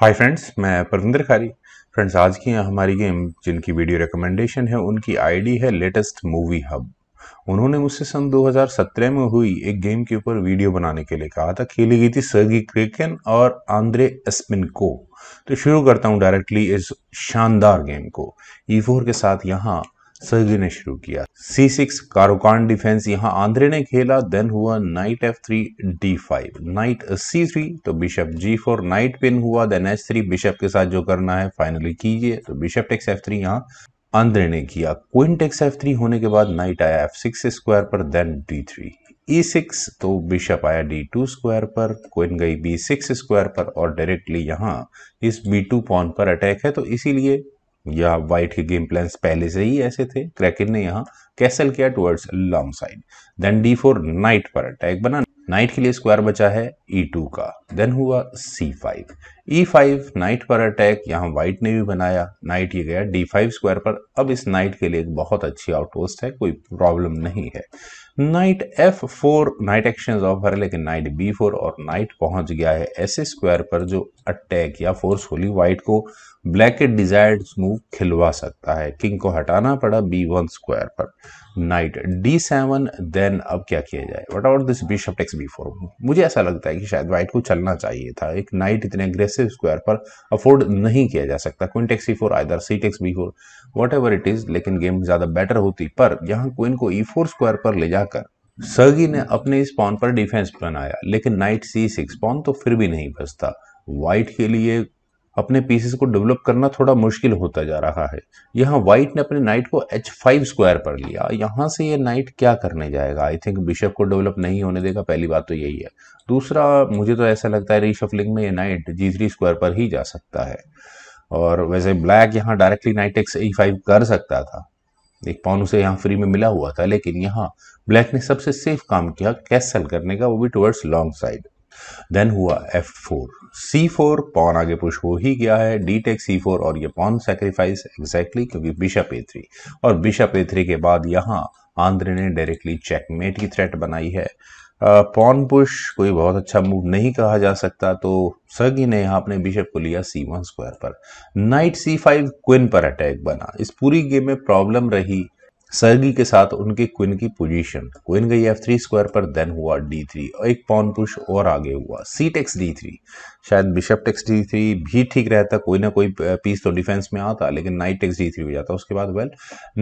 hi friends मैं परविंदर खारी friends आज की हमारी गेम जिनकी वीडियो रिकमेंडेशन है उनकी आईडी है लेटेस्ट मूवी हब उन्होंने मुझसे सन 2017 में हुई एक गेम के ऊपर वीडियो बनाने के लिए कहा था खेली गई थी सर्गी क्रेकन और आंद्रे एस्पिन को तो शुरू करता हूँ डायरेक्टली इस शानदार गेम को ई e के साथ यहाँ सर्जी ने शुरू किया सी सिक्स कारोकान डिफेंस यहाँ आंध्रे ने खेला देन हुआ knight F three D five knight सी थ्री तो bishop G four knight pin हुआ देन एच थ्री बिशप के साथ जो करना है फाइनली कीजिए तो बिशप टेक्स एफ थ्री यहाँ आंध्रे ने किया क्विन टेक्स एफ थ्री होने के बाद नाइट आया एफ सिक्स स्क्वायर पर then D three E six तो बिशप आया डी टू स्क्वायर पर क्विन गई बी सिक्स स्क्वायर पर और डायरेक्टली यहाँ इस बी टू पॉन पर अटैक है तो इसीलिए या वाइट के गेम प्लान पहले से ही ऐसे थे क्रैकिन ने यहाँ कैसल किया towards long side then D four knight पर अटैक बना नाइट के लिए स्क्वायर बचा है ई e टू का देन हुआ C five E five knight पर अटैक यहाँ व्हाइट ने भी बनाया नाइट ये गया डी फाइव स्क्वायर पर अब इस नाइट के लिए एक बहुत अच्छी आउटपोस्ट है कोई प्रॉब्लम नहीं है knight F four knight action offer है लेकिन नाइट बी फोर और नाइट पहुंच गया है ऐसे स्क्वायर पर जो अटैक या फोर्सफुली वाइट को ब्लैक के डिजायर्ड मूव खिलवा सकता है किंग को हटाना पड़ा बी वन स्क्वायर पर नाइट डी सेवन देन अब क्या किया जाए what out this bishop takes B four मुझे ऐसा लगता है कि शायद वाइट को चलना चाहिए था एक नाइट इतने अग्रेसिव स्क्वायर पर अफोर्ड नहीं किया जा सकता queen takes C four either C takes B four whatever it is लेकिन गेम ज्यादा बेटर होती पर यहाँ क्वीन को ई फोर स्क्वायर पर ले जाकर सर्गी ने अपने इस पॉन पर डिफेंस बनाया लेकिन नाइट सी सिक्स पॉन तो फिर भी नहीं बचता वाइट के लिए अपने पीसेस को डेवलप करना थोड़ा मुश्किल होता जा रहा है यहाँ वाइट ने अपने नाइट को एच फाइव स्क्वायर पर लिया यहाँ से ये नाइट क्या करने जाएगा आई थिंक बिशप को डेवलप नहीं होने देगा पहली बात तो यही है दूसरा मुझे तो ऐसा लगता है रीशफलिंग में ये नाइट जी थ्री स्क्वायर पर ही जा सकता है और वैसे ब्लैक यहाँ directly knight X E five कर सकता था एक पाउन उसे यहाँ फ्री में मिला हुआ था लेकिन यहाँ ब्लैक ने सबसे सेफ काम किया कैसल करने का वो भी टुवर्ड्स लॉन्ग साइड देन हुआ F four C four pawn आगे पुश हो ही गया है डी टेक सी फोर और ये पॉन सेक्रीफाइस एग्जैक्टली क्योंकि बिशप ए थ्री और बिशप ए थ्री के बाद यहाँ आंद्रे ने डायरेक्टली चेकमेट की थ्रेट बनाई है पॉन पुश कोई बहुत अच्छा मूव नहीं कहा जा सकता तो सगी ने यहाँ अपने बिशप को लिया सी वन स्क्वायर पर नाइट सी फाइव क्विन पर अटैक बना इस पूरी गेम में प्रॉब्लम रही सर्गी के साथ उनके क्विन की पोजीशन क्विन गई एफ थ्री स्क्वायर पर देन हुआ डी थ्री और एक पॉन पुश और आगे हुआ सी टेक्स डी थ्री शायद बिशप टेक्स डी थ्री भी ठीक रहता कोई ना कोई पीस तो डिफेंस में आता लेकिन नाइट टेक्स डी थ्री हो जाता उसके बाद वेल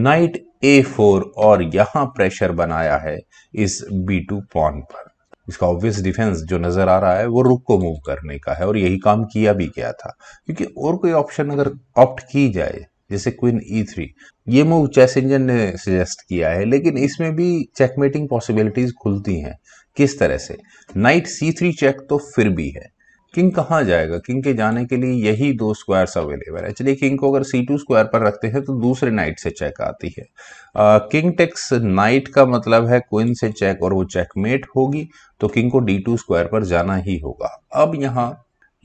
नाइट ए फोर और यहाँ प्रेशर बनाया है इस बी टू पॉन पर इसका ऑब्वियस डिफेंस जो नज़र आ रहा है वो रुक को मूव करने का है और यही काम किया भी गया था क्योंकि और कोई ऑप्शन अगर ऑप्ट की जाए जैसे क्वीन ई थ्री ये मूव चेस इंजन ने सजेस्ट किया है लेकिन इसमें भी चेकमेटिंग पॉसिबिलिटीज खुलती हैं किस तरह से नाइट सी थ्री चेक तो फिर भी है किंग कहाँ जाएगा किंग के जाने के लिए यही दो स्क्वायर्स अवेलेबल है चलिए किंग को अगर सी टू स्क्वायर पर रखते हैं तो दूसरे नाइट से चेक आती है किंग टेक्स नाइट का मतलब है क्विन से चेक और वो चेकमेट होगी तो किंग को डी टू स्क्वायर पर जाना ही होगा अब यहाँ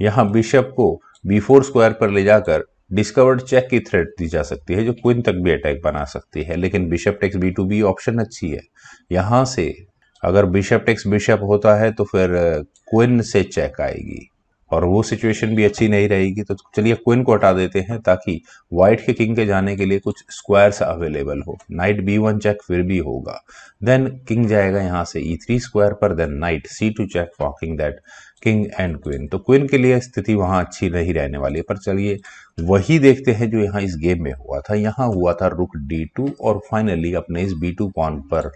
यहाँ बिशप को बी फोर स्क्वायर पर ले जाकर डिस्कवर्ड चेक की थ्रेड दी जा सकती है जो क्विन तक भी अटैक बना सकती है लेकिन bishop takes B two B option अच्छी है यहाँ से अगर बिशप टेक्स बिशप होता है तो फिर क्विन uh, से चेक आएगी और वो सिचुएशन भी अच्छी नहीं रहेगी तो चलिए क्विन को हटा देते हैं ताकि वाइट के किंग के जाने के लिए कुछ स्क्वायर्स अवेलेबल हो नाइट बी वन चेक फिर भी होगा देन किंग जाएगा यहाँ से ई थ्री स्क्वायर पर then knight c two check forking that king and queen तो क्वीन के लिए स्थिति वहाँ अच्छी नहीं रहने वाली है पर चलिए वही देखते हैं जो यहाँ इस गेम में हुआ था यहाँ हुआ था रुक डी टू और फाइनली अपने इस बी टू पॉन पर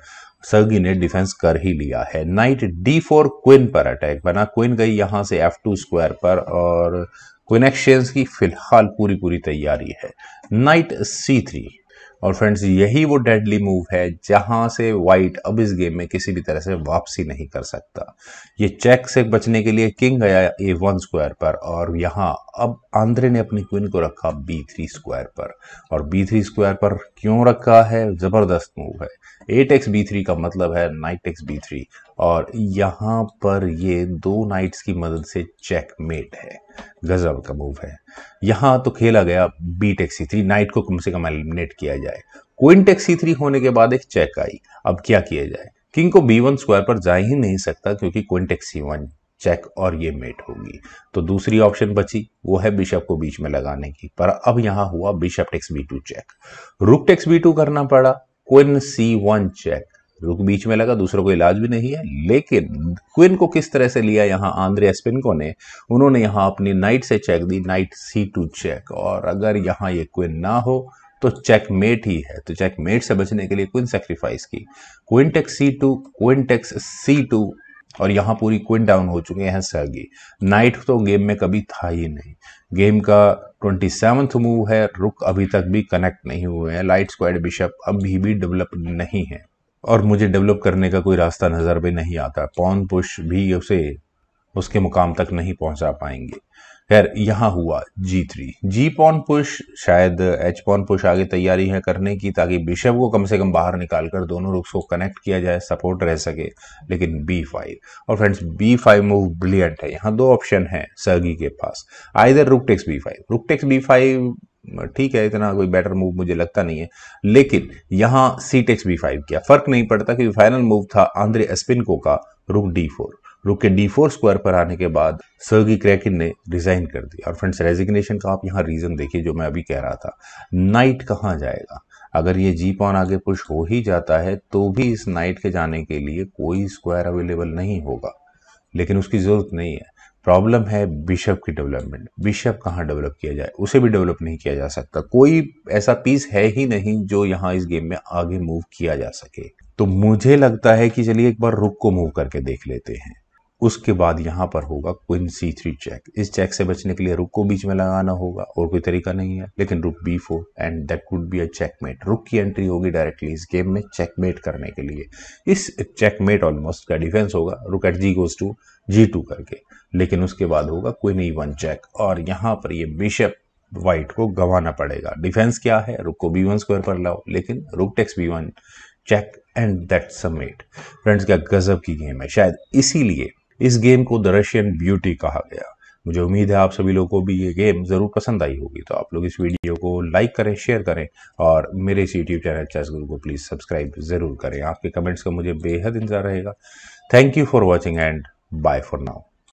सर्गी ने डिफेंस कर ही लिया है नाइट डी फोर क्विन पर अटैक बना क्विन गई यहां से एफ टू स्क्वायर पर और एक्सचेंज की फिलहाल पूरी पूरी तैयारी है नाइट सी थ्री और फ्रेंड्स यही वो डेडली मूव है जहां से वाइट अब इस गेम में किसी भी तरह से वापसी नहीं कर सकता ये चेक से बचने के लिए किंग गया ए वन स्क्वायर पर और यहां अब आंद्रे ने अपनी क्वीन को रखा बी थ्री स्क्वायर पर और बी थ्री स्क्वायर पर क्यों रखा है ज़बरदस्त मूव है एट एक्स बी थ्री का मतलब है नाइट एक्स बी थ्री और यहाँ पर ये दो नाइट्स की मदद से चेकमेट है गजब का मूव है यहाँ तो खेला गया b take c three knight को कम से कम एलिमिनेट किया जाए क्विन टेक सी थ्री होने के बाद एक चेक आई अब क्या किया जाए किंग को बी वन स्क्वायर पर जा ही नहीं सकता क्योंकि queen take c one check और ये मेट होगी तो दूसरी ऑप्शन बची वो है बिशप को बीच में लगाने की पर अब यहाँ हुआ bishop takes B two check rook takes B two करना पड़ा क्विन सी वन चेक रुक बीच में लगा दूसरों को इलाज भी नहीं है लेकिन क्विन को किस तरह से लिया यहाँ आंद्रे एस्पिनको ने उन्होंने यहाँ अपनी नाइट से चेक दी नाइट सी टू चेक और अगर यहाँ ये क्विन ना हो तो चेकमेट ही है तो चेकमेट से बचने के लिए क्विन सेक्रीफाइस की queen takes c two queen takes c two और यहाँ पूरी क्विन डाउन हो चुके हैं सहगी नाइट तो गेम में कभी था ही नहीं गेम का ट्वेंटी सेवन्थ मूव है रुक अभी तक भी कनेक्ट नहीं हुए हैं लाइट स्क्वाड बिशप अभी भी डेवलप नहीं है और मुझे डेवलप करने का कोई रास्ता नज़र भी नहीं आता पौन पुश भी उसे उसके मुकाम तक नहीं पहुंचा पाएंगे खैर यहाँ हुआ जी थ्री जी पौन पुश शायद एच पौन पुश आगे तैयारी है करने की ताकि बिशप को कम से कम बाहर निकाल कर दोनों रुक्स को कनेक्ट किया जाए सपोर्ट रह सके लेकिन बी फाइव और friends b five move brilliant है यहाँ दो ऑप्शन है सर्गी के पास आइर rook takes b five rook takes b five ठीक है इतना कोई बेटर मूव मुझे लगता नहीं है लेकिन यहाँ सी टेक्स बी फाइव किया फर्क नहीं पड़ता क्योंकि फाइनल मूव था आंद्रे एस्पिनको का रुक डी फोर रुक के डी फोर स्क्वायर पर आने के बाद सर्गी क्रैकिन ने रिजाइन कर दिया और फ्रेंड्स रेजिग्नेशन का आप यहाँ रीज़न देखिए जो मैं अभी कह रहा था नाइट कहाँ जाएगा अगर ये जी पॉन आगे पुश हो ही जाता है तो भी इस नाइट के जाने के लिए कोई स्क्वायर अवेलेबल नहीं होगा लेकिन उसकी ज़रूरत नहीं है प्रॉब्लम है बिशप की डेवलपमेंट बिशप कहाँ डेवलप किया जाए उसे भी डेवलप नहीं किया जा सकता कोई ऐसा पीस है ही नहीं जो यहाँ इस गेम में आगे मूव किया जा सके तो मुझे लगता है कि चलिए एक बार रुक को मूव करके देख लेते हैं उसके बाद यहाँ पर होगा क्विन सी थ्री चेक इस चेक से बचने के लिए रुक को बीच में लगाना होगा और कोई तरीका नहीं है लेकिन rook b four and that would be a checkmate rook की एंट्री होगी डायरेक्टली इस गेम में चेकमेट करने के लिए इस चेकमेट ऑलमोस्ट का डिफेंस होगा rook at g goes to g two करके लेकिन उसके बाद होगा क्विन ई वन चेक और यहाँ पर ये बिशप वाइट को गंवाना पड़ेगा डिफेंस क्या है रुक को बी वन स्क्वायर पर लाओ लेकिन rook takes b one check and that समेट फ्रेंड्स क्या गजब की गेम है शायद इसीलिए इस गेम को द रशियन ब्यूटी कहा गया मुझे उम्मीद है आप सभी लोगों को भी ये गेम ज़रूर पसंद आई होगी तो आप लोग इस वीडियो को लाइक करें शेयर करें और मेरे इस यूट्यूब चैनल चेस गुरु को प्लीज़ सब्सक्राइब ज़रूर करें आपके कमेंट्स का मुझे बेहद इंतजार रहेगा thank you for watching and bye for now